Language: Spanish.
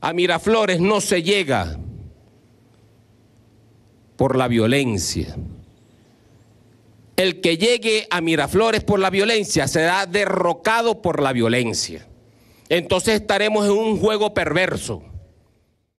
A Miraflores no se llega por la violencia. El que llegue a Miraflores por la violencia será derrocado por la violencia. Entonces estaremos en un juego perverso.